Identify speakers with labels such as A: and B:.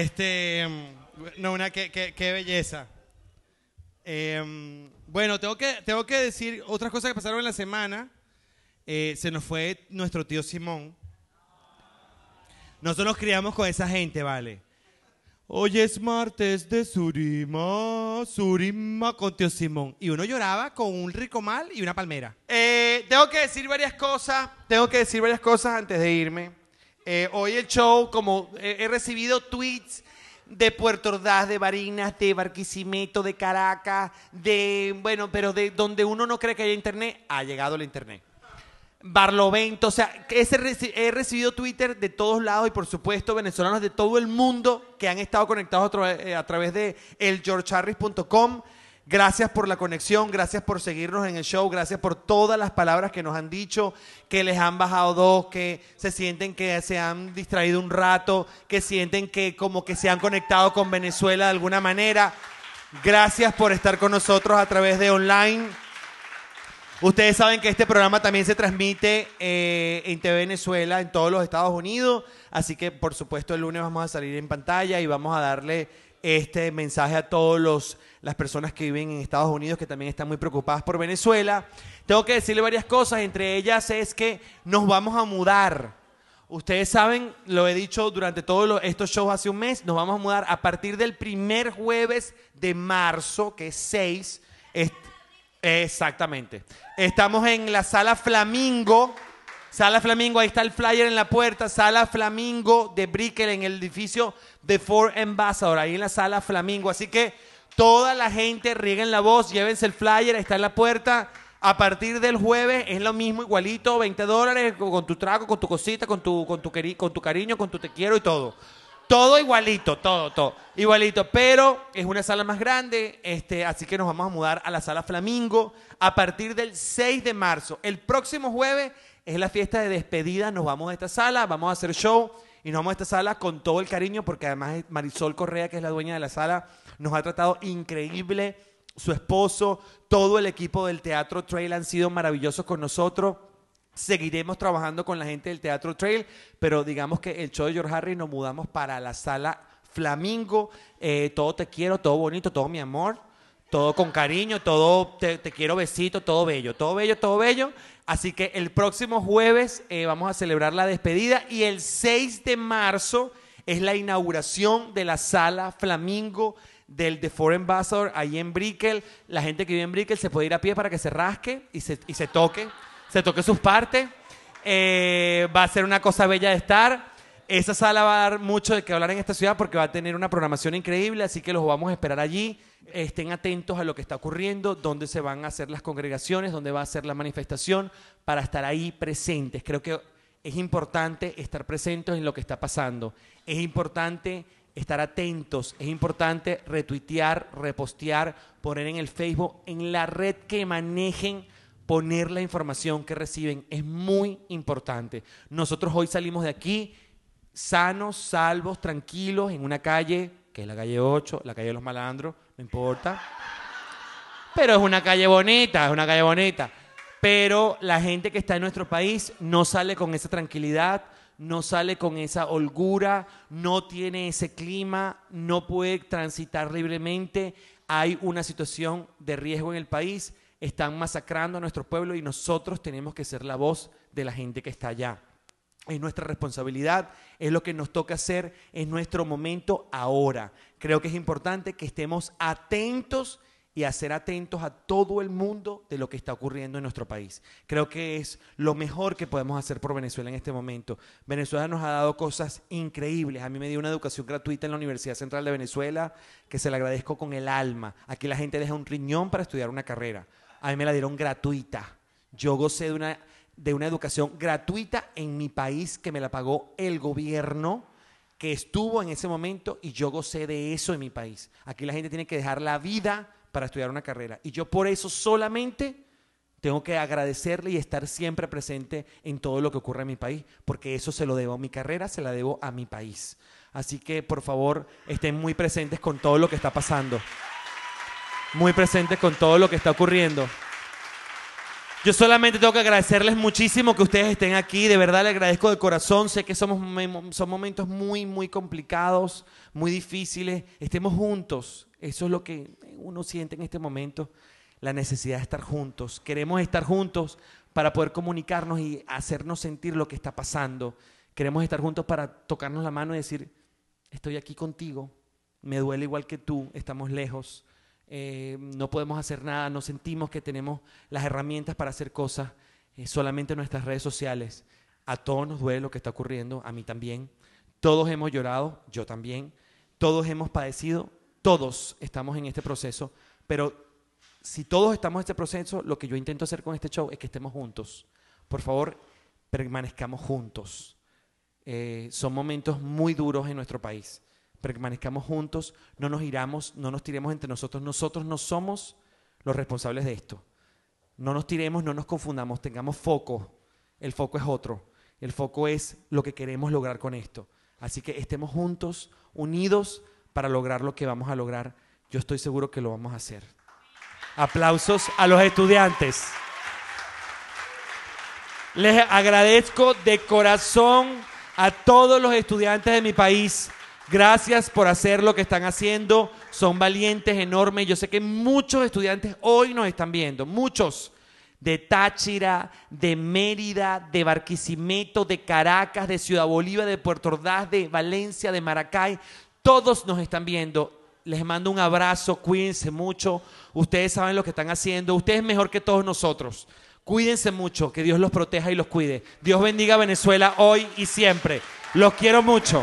A: Este, mm, no, una, qué, qué, belleza. Em, bueno, tengo que, tengo que decir otras cosas que pasaron en la semana. Eh, se nos fue nuestro tío Simón. Nosotros nos criamos con esa gente, ¿vale? Hoy es martes de Surima, Surima con tío Simón. Y uno lloraba con un rico mal y una palmera. Eh, tengo que decir varias cosas, tengo que decir varias cosas antes de irme. Eh, hoy el show, como he recibido tweets de Puerto Ordaz, de Barinas, de Barquisimeto, de Caracas, de, bueno, pero de donde uno no cree que haya internet, ha llegado el internet. Barlovento, o sea, ese, he recibido Twitter de todos lados y por supuesto venezolanos de todo el mundo que han estado conectados a, eh, a través de elgeorgeharris.com. Gracias por la conexión, gracias por seguirnos en el show, gracias por todas las palabras que nos han dicho, que les han bajado dos, que se sienten que se han distraído un rato, que sienten que como que se han conectado con Venezuela de alguna manera. Gracias por estar con nosotros a través de online. Ustedes saben que este programa también se transmite eh, en TV Venezuela, en todos los Estados Unidos, así que por supuesto el lunes vamos a salir en pantalla y vamos a darle este mensaje a todas las personas que viven en Estados Unidos que también están muy preocupadas por Venezuela. Tengo que decirle varias cosas, entre ellas es que nos vamos a mudar. Ustedes saben, lo he dicho durante todos estos shows hace un mes, nos vamos a mudar a partir del primer jueves de marzo, que es 6. exactamente. Estamos en la sala Flamingo. Sala Flamingo, ahí está el flyer en la puerta. Sala Flamingo de Brickell en el edificio de Ford Ambassador, ahí en la Sala Flamingo. Así que toda la gente rieguen la voz, llévense el flyer, está en la puerta. A partir del jueves es lo mismo, igualito, 20 dólares con tu trago, con tu cosita, con tu, tu, con tu cariño, con tu te quiero y todo. Todo igualito, todo, todo. Igualito, pero es una sala más grande, este, así que nos vamos a mudar a la sala Flamingo a partir del 6 de marzo. El próximo jueves es la fiesta de despedida, nos vamos a esta sala, vamos a hacer show y nos vamos a esta sala con todo el cariño porque además Marisol Correa, que es la dueña de la sala, nos ha tratado increíble, su esposo, todo el equipo del Teatro Trail han sido maravillosos con nosotros. Seguiremos trabajando con la gente del Teatro Trail, pero digamos que el show de George Harry nos mudamos para la sala Flamingo. Eh, todo te quiero, todo bonito, todo mi amor todo con cariño, todo te, quiero besito, todo bello, todo bello, todo bello. Así que el próximo jueves eh, vamos a celebrar la despedida y el 6 de marzo es la inauguración de la sala Flamingo del The Foreign Ambassador ahí en Brickell. La gente que vive en Brickell se puede ir a pie para que se rasque y se, y se toque, se toque sus partes. Eh, va a ser una cosa bella de estar. Esa sala va a dar mucho de qué hablar en esta ciudad porque va a tener una programación increíble, así que los vamos a esperar allí. Estén atentos a lo que está ocurriendo, dónde se van a hacer las congregaciones, dónde va a ser la manifestación, para estar ahí presentes. Creo que es importante estar presentes en lo que está pasando. Es importante estar atentos. Es importante retuitear, repostear, poner en el Facebook, en la red que manejen, poner la información que reciben. Es muy importante. Nosotros hoy salimos de aquí sanos, salvos, tranquilos, en una calle, que es la calle 8, la calle de los malandros, no importa. Pero es una calle bonita, es una calle bonita. Pero la gente que está en nuestro país no sale con esa tranquilidad, no sale con esa holgura, no tiene ese clima, no puede transitar libremente. Hay una situación de riesgo en el país, están masacrando a nuestro pueblo y nosotros tenemos que ser la voz de la gente que está allá es nuestra responsabilidad, es lo que nos toca hacer en nuestro momento ahora. Creo que es importante que estemos atentos y hacer atentos a todo el mundo de lo que está ocurriendo en nuestro país. Creo que es lo mejor que podemos hacer por Venezuela en este momento. Venezuela nos ha dado cosas increíbles. A mí me dio una educación gratuita en la Universidad Central de Venezuela, que se la agradezco con el alma. Aquí la gente deja un riñón para estudiar una carrera. A mí me la dieron gratuita. Yo gocé de una de una educación gratuita en mi país que me la pagó el gobierno que estuvo en ese momento y yo gocé de eso en mi país. Aquí la gente tiene que dejar la vida para estudiar una carrera y yo por eso solamente tengo que agradecerle y estar siempre presente en todo lo que ocurre en mi país, porque eso se lo debo a mi carrera, se la debo a mi país. Así que por favor estén muy presentes con todo lo que está pasando, muy presentes con todo lo que está ocurriendo. Yo solamente tengo que agradecerles muchísimo que ustedes estén aquí. De verdad les agradezco de corazón. Sé que somos, son momentos muy, muy complicados, muy difíciles. Estemos juntos. Eso es lo que uno siente en este momento. La necesidad de estar juntos. Queremos estar juntos para poder comunicarnos y hacernos sentir lo que está pasando. Queremos estar juntos para tocarnos la mano y decir, estoy aquí contigo. Me duele igual que tú. Estamos lejos. Eh, no podemos hacer nada, no sentimos que tenemos las herramientas para hacer cosas, eh, solamente nuestras redes sociales. A todos nos duele lo que está ocurriendo, a mí también. Todos hemos llorado, yo también. Todos hemos padecido, todos estamos en este proceso, pero si todos estamos en este proceso, lo que yo intento hacer con este show es que estemos juntos. Por favor, permanezcamos juntos. Eh, son momentos muy duros en nuestro país permanezcamos juntos, no nos iramos, no nos tiremos entre nosotros. Nosotros no somos los responsables de esto. No nos tiremos, no nos confundamos, tengamos foco. El foco es otro. El foco es lo que queremos lograr con esto. Así que estemos juntos, unidos, para lograr lo que vamos a lograr. Yo estoy seguro que lo vamos a hacer. Aplausos a los estudiantes. Les agradezco de corazón a todos los estudiantes de mi país Gracias por hacer lo que están haciendo. Son valientes, enormes. Yo sé que muchos estudiantes hoy nos están viendo, muchos de Táchira, de Mérida, de Barquisimeto, de Caracas, de Ciudad Bolívar, de Puerto Ordaz, de Valencia, de Maracay. Todos nos están viendo. Les mando un abrazo, cuídense mucho. Ustedes saben lo que están haciendo. Ustedes mejor que todos nosotros. Cuídense mucho, que Dios los proteja y los cuide. Dios bendiga a Venezuela hoy y siempre. Los quiero mucho.